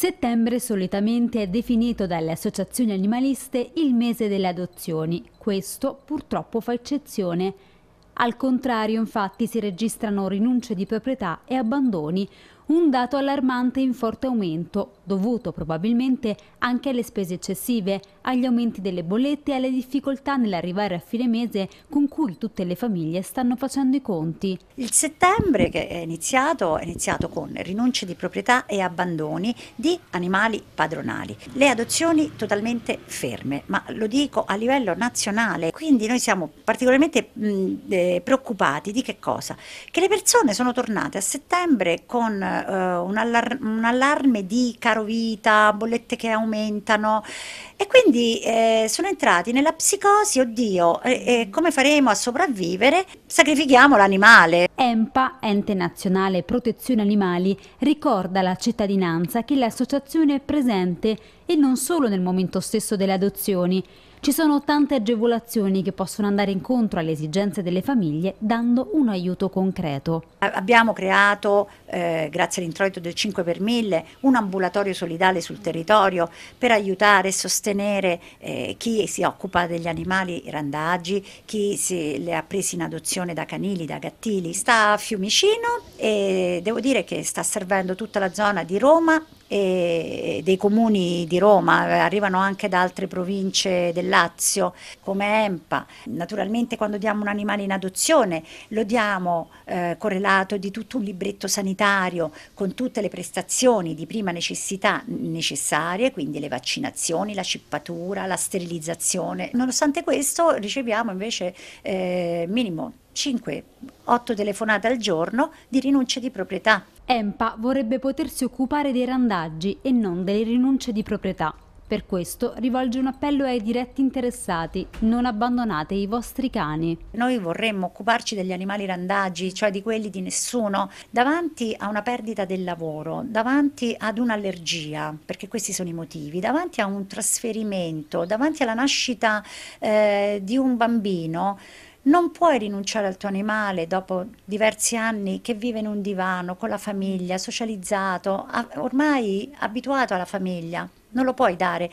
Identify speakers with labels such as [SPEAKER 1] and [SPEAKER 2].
[SPEAKER 1] Settembre solitamente è definito dalle associazioni animaliste il mese delle adozioni. Questo purtroppo fa eccezione. Al contrario, infatti, si registrano rinunce di proprietà e abbandoni, un dato allarmante in forte aumento, dovuto probabilmente anche alle spese eccessive, agli aumenti delle bollette e alle difficoltà nell'arrivare a fine mese con cui tutte le famiglie stanno facendo i conti. Il settembre che è iniziato è iniziato con rinunce di proprietà e abbandoni
[SPEAKER 2] di animali padronali, le adozioni totalmente ferme, ma lo dico a livello nazionale, quindi noi siamo particolarmente mh, eh, preoccupati di che cosa? Che le persone sono tornate a settembre con eh, uh, un, allar un, allarme di caro vita, bollette che aumentano e quindi eh, sono entrati nella
[SPEAKER 1] psicosi, oddio, eh, eh, come faremo a sopravvivere? Sacrifichiamo l'animale. EMPA, Ente Nazionale Protezione Animali, ricorda alla cittadinanza che l'associazione è presente e non solo nel momento stesso delle adozioni. Ci sono tante agevolazioni che possono andare incontro alle esigenze delle famiglie dando un aiuto concreto.
[SPEAKER 2] Abbiamo creato, eh, grazie all'introito del 5 per 1000, un ambulatorio solidale sul territorio per aiutare e sostenere eh, chi si occupa degli animali randaggi, chi si, le ha presi in adozione da canili, da gattili. Sta a Fiumicino, e devo dire che sta servendo tutta la zona di Roma e dei comuni di Roma, arrivano anche da altre province del Lazio come Empa. Naturalmente quando diamo un animale in adozione lo diamo eh, correlato di tutto un libretto sanitario con tutte le prestazioni di prima necessità necessarie, quindi le vaccinazioni, la cippatura, la sterilizzazione. Nonostante questo riceviamo invece eh, minimo 5-8 telefonate
[SPEAKER 1] al giorno di rinunce di proprietà. EMPA vorrebbe potersi occupare dei randaggi e non delle rinunce di proprietà. Per questo rivolge un appello ai diretti interessati, non abbandonate i vostri cani. Noi vorremmo occuparci degli animali randaggi, cioè
[SPEAKER 2] di quelli di nessuno, davanti a una perdita del lavoro, davanti ad un'allergia, perché questi sono i motivi, davanti a un trasferimento, davanti alla nascita eh, di un bambino. Non puoi rinunciare al tuo animale dopo diversi anni che vive in un divano, con la famiglia, socializzato, ormai abituato alla famiglia. Non lo puoi dare.